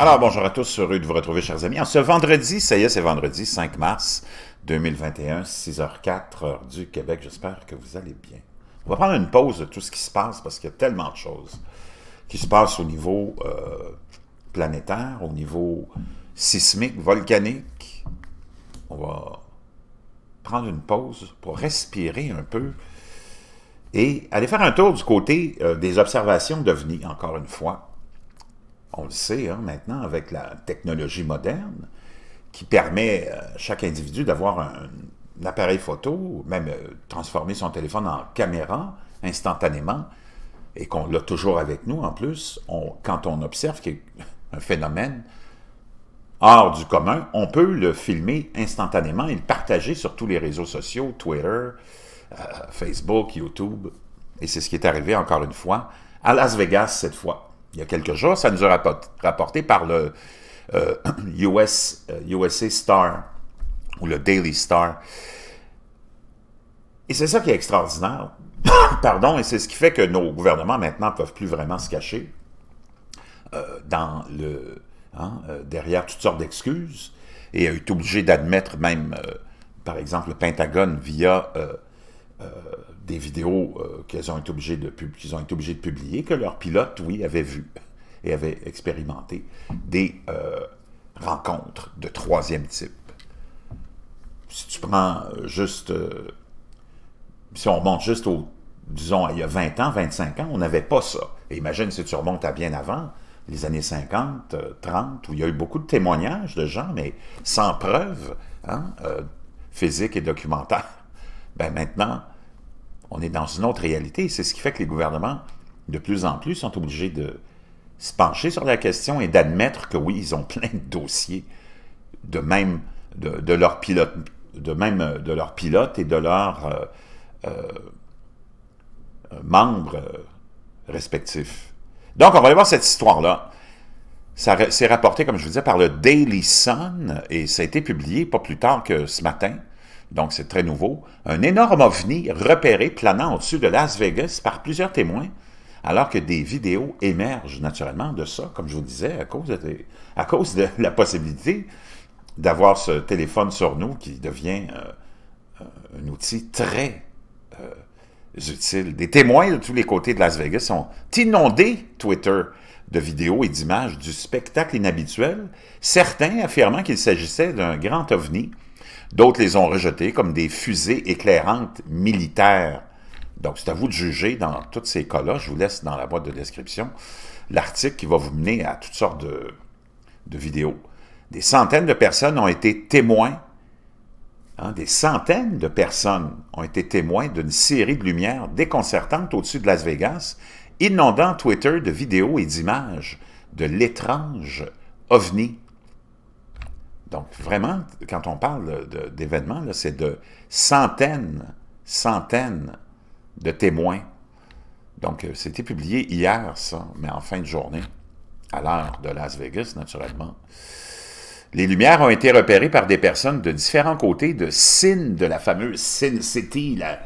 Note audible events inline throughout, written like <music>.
Alors bonjour à tous, heureux de vous retrouver chers amis. En ce vendredi, ça y est, c'est vendredi 5 mars 2021, 6h04 heure du Québec. J'espère que vous allez bien. On va prendre une pause de tout ce qui se passe parce qu'il y a tellement de choses qui se passent au niveau euh, planétaire, au niveau sismique, volcanique. On va prendre une pause pour respirer un peu et aller faire un tour du côté euh, des observations d'OVNI, encore une fois on le sait hein, maintenant avec la technologie moderne, qui permet à euh, chaque individu d'avoir un, appareil photo, même euh, transformer son téléphone en caméra instantanément, et qu'on l'a toujours avec nous en plus, quand on observe un phénomène hors du commun, on peut le filmer instantanément et le partager sur tous les réseaux sociaux, Twitter, euh, Facebook, YouTube, et c'est ce qui est arrivé encore une fois à Las Vegas cette fois il y a quelques jours, ça nous a rapporté par le US, euh, <clears throat> USA euh, Star ou le Daily Star. Et c'est ça qui est extraordinaire. <coughs> Pardon, et c'est ce qui fait que nos gouvernements maintenant ne peuvent plus vraiment se cacher euh, dans le, hein, derrière toutes sortes d'excuses et a été obligé d'admettre même, par exemple, le Pentagone via des vidéos euh, qu'ils ont, été obligés de ont été de publier, que leurs pilotes, oui, avaient vu et avaient expérimenté des euh, rencontres de troisième type. Si tu prends euh, juste... Euh, si on monte juste au... Disons, il y a 20 ans, 25 ans, on n'avait pas ça. Et imagine si tu remontes à bien avant, les années 50, 30, où il y a eu beaucoup de témoignages de gens, mais sans preuve hein, physique et documentaire. Ben maintenant, on est dans une autre réalité. C'est ce qui fait que les gouvernements, de plus en plus, sont obligés de se pencher sur la question et d'admettre que oui, ils ont <laughs> plein de dossiers de même de, de même de leurs pilotes et de leurs euh, euh, euh, membres respectifs. Donc, on va aller voir cette histoire-là. C'est rapporté, comme je vous disais, par le Daily Sun et ça a été publié pas plus tard que ce matin donc c'est très nouveau, un énorme ovni repéré planant au-dessus de Las Vegas par plusieurs témoins, alors que des vidéos émergent naturellement de ça, comme je vous disais, à cause de, la possibilité d'avoir ce téléphone sur nous qui devient euh, euh, un outil très euh, utile. Des témoins de tous les côtés de Las Vegas ont inondé Twitter de vidéos et d'images du spectacle inhabituel, certains affirmant qu'il s'agissait d'un grand ovni D'autres les ont rejetés comme des fusées éclairantes militaires. Donc, c'est à vous de juger dans tous ces cas-là. Je vous laisse dans la boîte de description l'article qui va vous mener à toutes sortes de, vidéos. Des centaines de personnes ont été témoins, hein, des centaines de personnes ont été témoins d'une série de lumières déconcertantes au-dessus de Las Vegas, inondant Twitter de vidéos et d'images de l'étrange ovni donc, vraiment, quand on parle d'événements, c'est de centaines, centaines de témoins. Donc, euh, c'était publié hier, ça, mais en fin de journée, à l'heure de Las Vegas, naturellement. Les lumières ont été repérées par des personnes de différents côtés de Sin, de la fameuse Sin City, la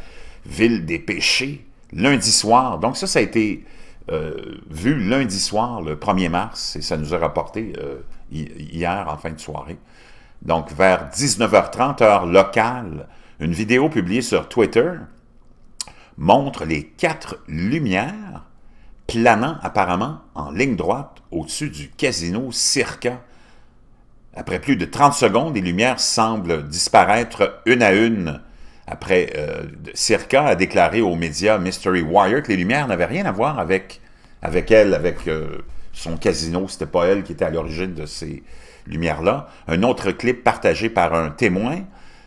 ville des péchés, lundi soir. Donc ça, ça a été euh, vu lundi soir, le 1er mars, et ça nous a rapporté euh, hier en fin de soirée, donc vers 19h30 heure locale, une vidéo publiée sur Twitter montre les quatre lumières planant apparemment en ligne droite au-dessus du casino Circa. Après plus de 30 secondes, les lumières semblent disparaître une à une après, Circa euh, a déclaré aux médias Mystery Wire que les Lumières n'avaient rien à voir avec, elle, avec euh, son casino. C'était pas elle qui était à l'origine de ces lumières-là. Un autre clip partagé par un témoin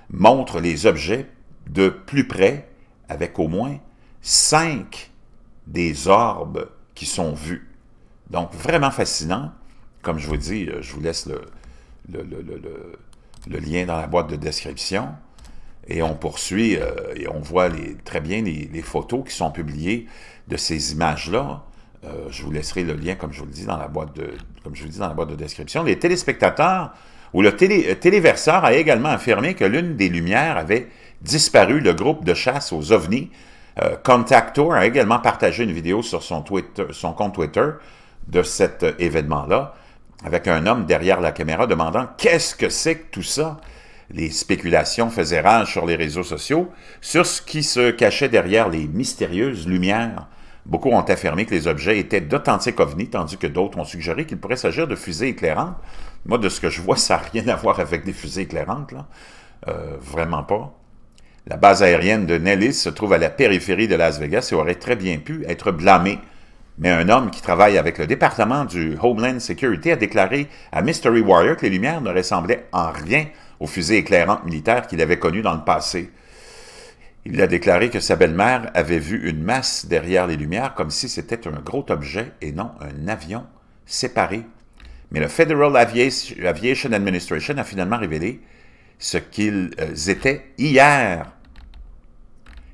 montre les objets de plus près avec au moins cinq des orbes qui sont vus. Donc, vraiment fascinant. Comme je vous dis, euh, je vous laisse le lien dans la boîte de description. Et on poursuit euh, et on voit très bien les, photos qui sont publiées de ces images-là. Euh, je vous laisserai le lien, comme je vous le dis, dans la boîte de, comme je dis, dans la boîte de description. Les téléspectateurs ou le télé, euh, téléverseur a également affirmé que l'une des lumières avait disparu. Le groupe de chasse aux ovnis, Contactor, a également partagé une vidéo sur son, son compte Twitter de cet événement-là, avec un homme derrière la caméra demandant « Qu'est-ce que c'est que tout ça ?» Les spéculations faisaient rage sur les réseaux sociaux sur ce qui se cachait derrière les mystérieuses lumières. Beaucoup ont affirmé que les objets étaient d'authentiques ovnis, tandis que d'autres ont suggéré qu'il pourrait s'agir de fusées éclairantes. Moi, de ce que je vois, <laughs> ça n'a rien à voir avec des fusées éclairantes, euh, vraiment pas. La base aérienne de Nellis se trouve à la périphérie de Las Vegas et aurait très bien pu être blâmée. Mais un homme qui travaille avec le département du Homeland Security a déclaré à Mystery Warrior que les lumières ne ressemblaient en rien aux fusées éclairantes militaires qu'il avait connu dans le passé. Il a déclaré que sa belle-mère avait vu une masse derrière les lumières comme si c'était un gros objet et non un avion séparé. Mais le Federal Aviation Administration a finalement révélé ce qu'ils euh, étaient hier.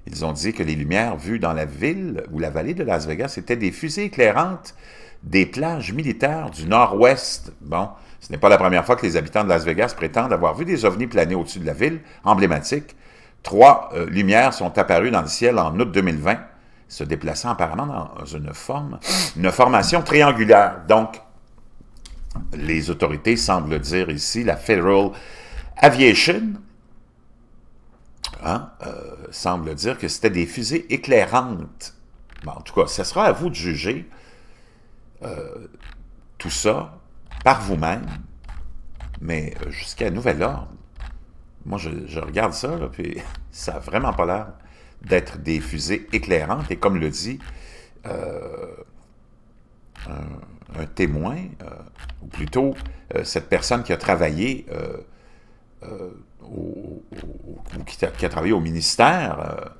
Ils ont dit que les lumières vues dans la ville ou la vallée de Las Vegas étaient des fusées éclairantes des plages militaires du nord-ouest. Bon, ce n'est pas la première fois que les habitants de Las Vegas prétendent avoir vu des ovnis planer au-dessus de la ville, emblématique. Trois euh, lumières sont apparues dans le ciel en août 2020, se déplaçant apparemment dans une forme, une formation triangulaire. Donc, les autorités semblent dire ici, la Federal Aviation, Hein, euh, semble dire que c'était des fusées éclairantes. en tout cas, ce sera à vous de juger euh, tout ça par vous-même, mais euh, jusqu'à nouvel ordre. Moi, je, regarde ça, puis <laughs> ça n'a vraiment pas l'air d'être des fusées éclairantes. Et comme le dit un, témoin, ou plutôt cette personne qui a travaillé au, ou qui, qui, a, travaillé au ministère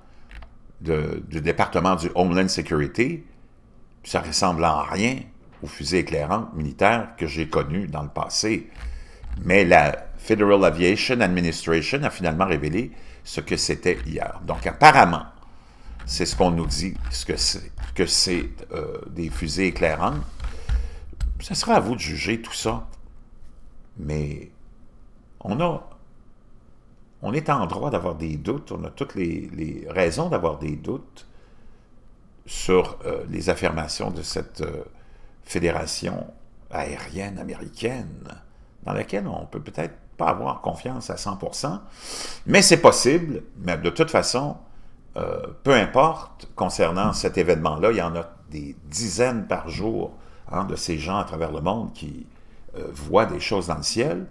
euh, du département du Homeland Security, ça ressemble en rien aux fusées éclairantes militaires que j'ai connues dans le passé. Mais la Federal Aviation Administration a finalement révélé ce que c'était hier. Donc apparemment, c'est ce qu'on nous dit, ce que c'est, que c'est euh, des fusées éclairantes. Ce sera à vous de juger tout ça. Mais on a on est en droit d'avoir des doutes, on a toutes les, raisons d'avoir des doutes sur euh, les affirmations de cette euh, fédération aérienne américaine, dans laquelle on peut peut-être pas avoir confiance à 100%, mais c'est possible, mais de toute façon, euh, peu importe, concernant cet événement-là, il y en a des dizaines par jour hein, de ces gens à travers le monde qui voient des choses dans le ciel,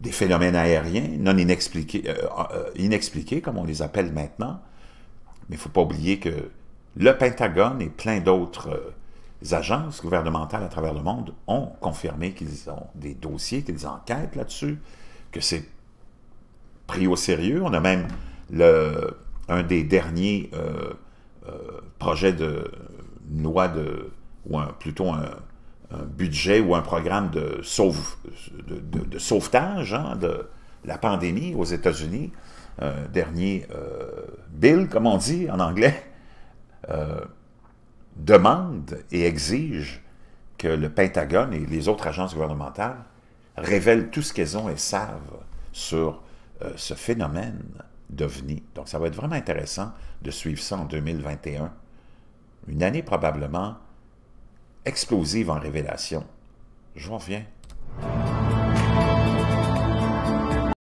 des phénomènes aériens non inexpliqués, euh, euh, euh, inexpliqués comme on les appelle maintenant. Mais il faut pas oublier que le Pentagone et plein d'autres agences gouvernementales à travers le monde ont confirmé qu'ils ont des dossiers, qu'ils enquêtent là-dessus, que c'est pris au sérieux. On a même le, un des derniers projets de loi de, ou un, plutôt un, un budget ou un programme de, de, sauvetage hein, de la pandémie aux États-Unis. Un dernier euh, bill, comme on dit en anglais, euh, demande et exige que le Pentagone et les autres agences gouvernementales révèlent tout ce qu'elles ont et savent sur euh, ce phénomène d'OVNI. Donc ça va être vraiment intéressant de suivre ça en 2021, une année probablement explosive en révélation. Je viens. reviens.